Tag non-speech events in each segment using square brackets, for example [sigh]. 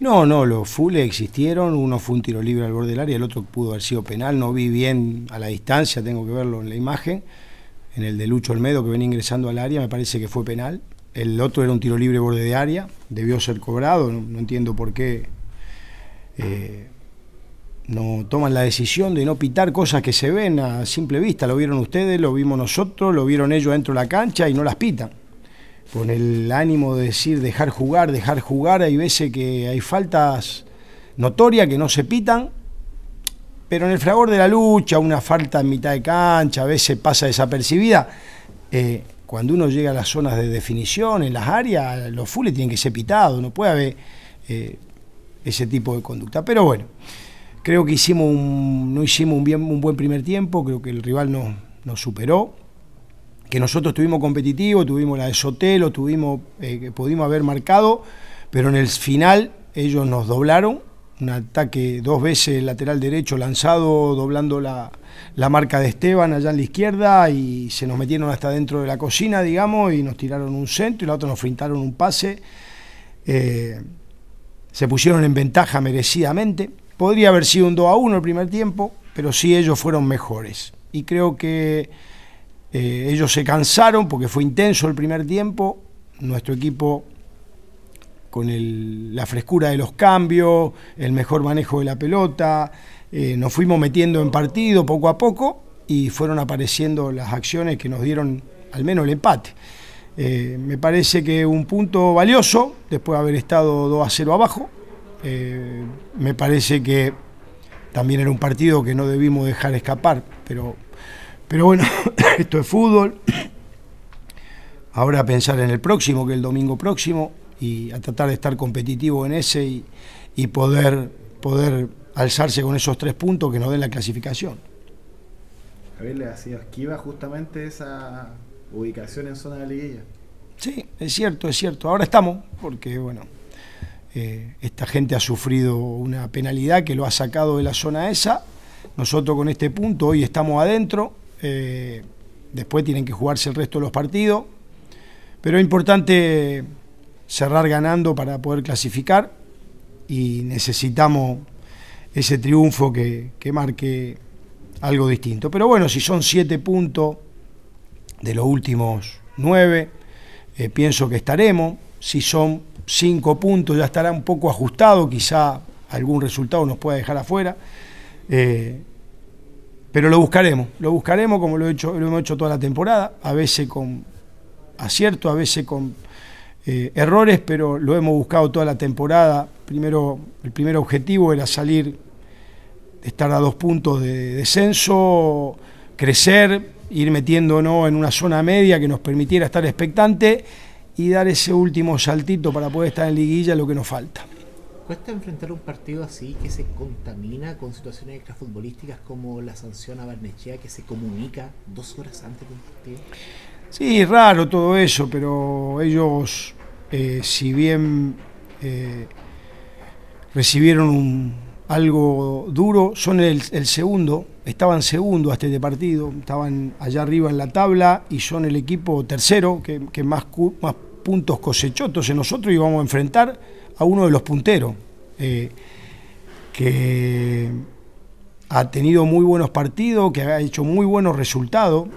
No, no, los fules existieron, uno fue un tiro libre al borde del área, el otro pudo haber sido penal, no vi bien a la distancia, tengo que verlo en la imagen, en el de Lucho Olmedo que venía ingresando al área, me parece que fue penal, el otro era un tiro libre borde de área, debió ser cobrado, no, entiendo por qué eh, no toman la decisión de no pitar cosas que se ven a simple vista, lo vieron ustedes, lo vimos nosotros, lo vieron ellos dentro de la cancha y no las pitan con el ánimo de decir dejar jugar, dejar jugar. Hay veces que hay faltas notorias que no se pitan, pero en el fragor de la lucha, una falta en mitad de cancha, a veces pasa desapercibida. Eh, cuando uno llega a las zonas de definición, en las áreas, los fules tienen que ser pitados, no puede haber eh, ese tipo de conducta. Pero bueno, creo que hicimos no hicimos un, un buen primer tiempo, creo que el rival nos superó que nosotros tuvimos competitivo, tuvimos la de Sotelo, tuvimos, eh, pudimos haber marcado, pero en el final ellos nos doblaron, un ataque dos veces lateral derecho lanzado, doblando la, marca de Esteban allá en la izquierda y se nos metieron hasta dentro de la cocina, digamos, y nos tiraron un centro y la otra nos frintaron un pase. Eh, se pusieron en ventaja merecidamente. Podría haber sido un 2 a 1 el primer tiempo, pero sí ellos fueron mejores. Y creo que eh, ellos se cansaron porque fue intenso el primer tiempo. Nuestro equipo, con la frescura de los cambios, el mejor manejo de la pelota, eh, nos fuimos metiendo en partido poco a poco y fueron apareciendo las acciones que nos dieron al menos el empate. Eh, me parece que un punto valioso, después de haber estado 2 a 0 abajo, me parece que también era un partido que no debimos dejar escapar, pero pero bueno, [coughs] esto es fútbol. Ahora a pensar en el próximo, que es el domingo próximo, y a tratar de estar competitivo en ese y, y poder, poder alzarse con esos tres puntos que nos den la clasificación. Javier, le ha sido esquiva justamente esa ubicación en zona de liguilla. Sí, es cierto, es cierto. Ahora estamos, porque bueno, eh, esta gente ha sufrido una penalidad que lo ha sacado de la zona esa. Nosotros con este punto hoy estamos adentro, eh, después tienen que jugarse el resto de los partidos. Pero es importante cerrar ganando para poder clasificar y necesitamos ese triunfo que, marque algo distinto. Pero bueno, si son siete puntos de los últimos nueve, eh, pienso que estaremos. Si son cinco puntos, ya estará un poco ajustado, quizá algún resultado nos pueda dejar afuera. Eh, pero lo buscaremos, lo buscaremos como lo, he hecho, lo hemos hecho toda la temporada, a veces con acierto, a veces con eh, errores, pero lo hemos buscado toda la temporada. Primero, el primer objetivo era salir, estar a dos puntos de descenso, crecer, ir metiéndonos en una zona media que nos permitiera estar expectante y dar ese último saltito para poder estar en liguilla, lo que nos falta cuesta enfrentar un partido así que se contamina con situaciones extrafutbolísticas como la sanción a Barnechea que se comunica dos horas antes del partido? Sí, raro todo eso, pero ellos, eh, si bien eh, recibieron algo duro, son el, segundo, estaban segundo hasta este partido, estaban allá arriba en la tabla y son el equipo tercero que, más, más puntos cosechó. Entonces nosotros íbamos a enfrentar a uno de los punteros, eh, que ha tenido muy buenos partidos, que ha hecho muy buenos resultados.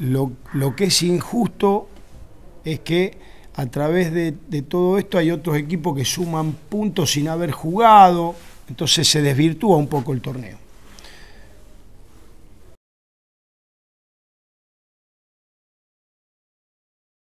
Lo, que es injusto es que a través de, todo esto hay otros equipos que suman puntos sin haber jugado, entonces se desvirtúa un poco el torneo.